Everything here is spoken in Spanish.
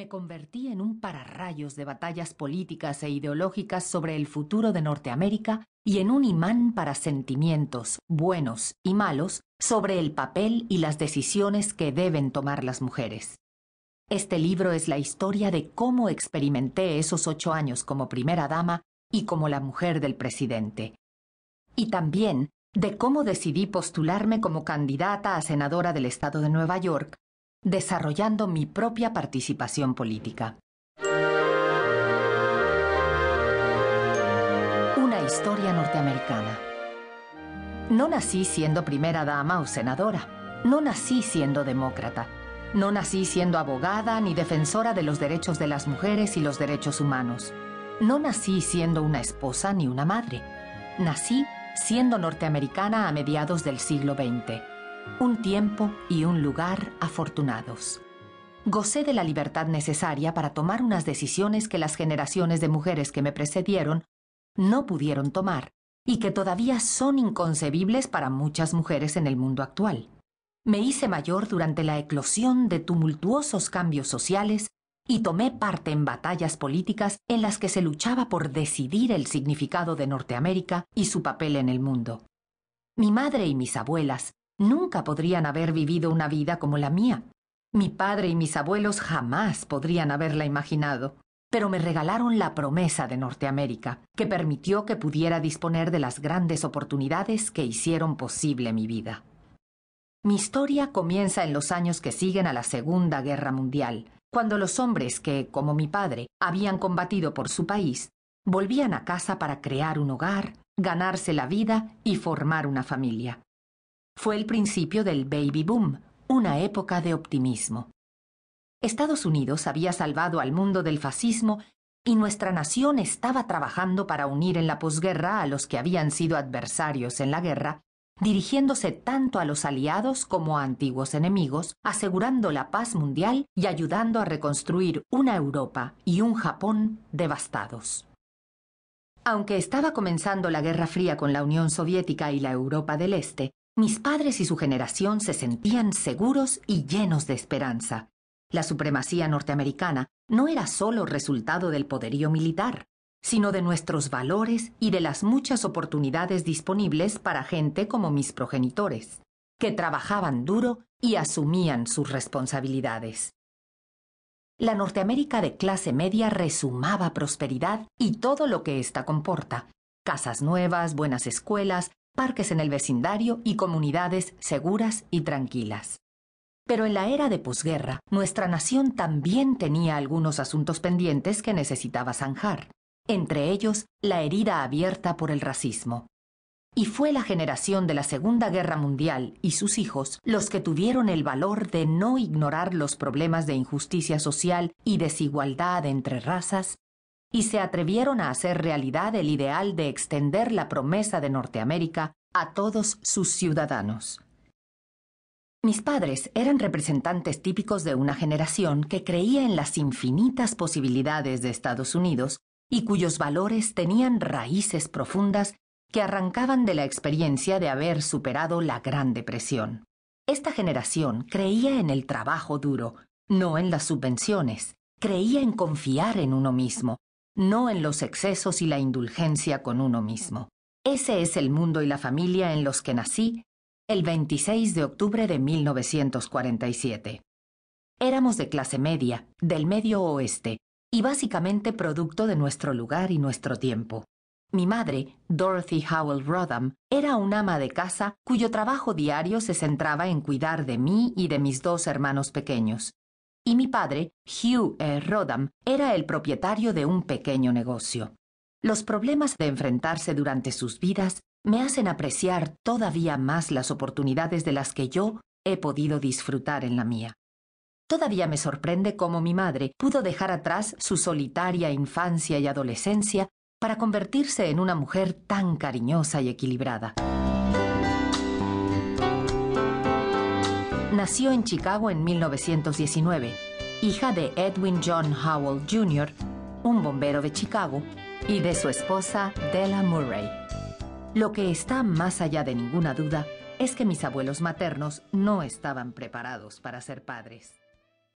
me convertí en un pararrayos de batallas políticas e ideológicas sobre el futuro de Norteamérica y en un imán para sentimientos, buenos y malos, sobre el papel y las decisiones que deben tomar las mujeres. Este libro es la historia de cómo experimenté esos ocho años como primera dama y como la mujer del presidente. Y también de cómo decidí postularme como candidata a senadora del Estado de Nueva York desarrollando mi propia participación política. Una historia norteamericana. No nací siendo primera dama o senadora. No nací siendo demócrata. No nací siendo abogada ni defensora de los derechos de las mujeres y los derechos humanos. No nací siendo una esposa ni una madre. Nací siendo norteamericana a mediados del siglo XX un tiempo y un lugar afortunados. Gocé de la libertad necesaria para tomar unas decisiones que las generaciones de mujeres que me precedieron no pudieron tomar y que todavía son inconcebibles para muchas mujeres en el mundo actual. Me hice mayor durante la eclosión de tumultuosos cambios sociales y tomé parte en batallas políticas en las que se luchaba por decidir el significado de Norteamérica y su papel en el mundo. Mi madre y mis abuelas nunca podrían haber vivido una vida como la mía. Mi padre y mis abuelos jamás podrían haberla imaginado, pero me regalaron la promesa de Norteamérica, que permitió que pudiera disponer de las grandes oportunidades que hicieron posible mi vida. Mi historia comienza en los años que siguen a la Segunda Guerra Mundial, cuando los hombres que, como mi padre, habían combatido por su país, volvían a casa para crear un hogar, ganarse la vida y formar una familia fue el principio del baby boom, una época de optimismo. Estados Unidos había salvado al mundo del fascismo y nuestra nación estaba trabajando para unir en la posguerra a los que habían sido adversarios en la guerra, dirigiéndose tanto a los aliados como a antiguos enemigos, asegurando la paz mundial y ayudando a reconstruir una Europa y un Japón devastados. Aunque estaba comenzando la Guerra Fría con la Unión Soviética y la Europa del Este, mis padres y su generación se sentían seguros y llenos de esperanza. La supremacía norteamericana no era solo resultado del poderío militar, sino de nuestros valores y de las muchas oportunidades disponibles para gente como mis progenitores, que trabajaban duro y asumían sus responsabilidades. La Norteamérica de clase media resumaba prosperidad y todo lo que ésta comporta, casas nuevas, buenas escuelas, parques en el vecindario y comunidades seguras y tranquilas. Pero en la era de posguerra, nuestra nación también tenía algunos asuntos pendientes que necesitaba zanjar, entre ellos la herida abierta por el racismo. Y fue la generación de la Segunda Guerra Mundial y sus hijos los que tuvieron el valor de no ignorar los problemas de injusticia social y desigualdad entre razas y se atrevieron a hacer realidad el ideal de extender la promesa de Norteamérica a todos sus ciudadanos. Mis padres eran representantes típicos de una generación que creía en las infinitas posibilidades de Estados Unidos y cuyos valores tenían raíces profundas que arrancaban de la experiencia de haber superado la Gran Depresión. Esta generación creía en el trabajo duro, no en las subvenciones, creía en confiar en uno mismo, no en los excesos y la indulgencia con uno mismo. Ese es el mundo y la familia en los que nací el 26 de octubre de 1947. Éramos de clase media, del medio oeste, y básicamente producto de nuestro lugar y nuestro tiempo. Mi madre, Dorothy Howell Rodham, era una ama de casa cuyo trabajo diario se centraba en cuidar de mí y de mis dos hermanos pequeños y mi padre, Hugh E. Rodham, era el propietario de un pequeño negocio. Los problemas de enfrentarse durante sus vidas me hacen apreciar todavía más las oportunidades de las que yo he podido disfrutar en la mía. Todavía me sorprende cómo mi madre pudo dejar atrás su solitaria infancia y adolescencia para convertirse en una mujer tan cariñosa y equilibrada. nació en Chicago en 1919, hija de Edwin John Howell Jr., un bombero de Chicago, y de su esposa Della Murray. Lo que está más allá de ninguna duda es que mis abuelos maternos no estaban preparados para ser padres.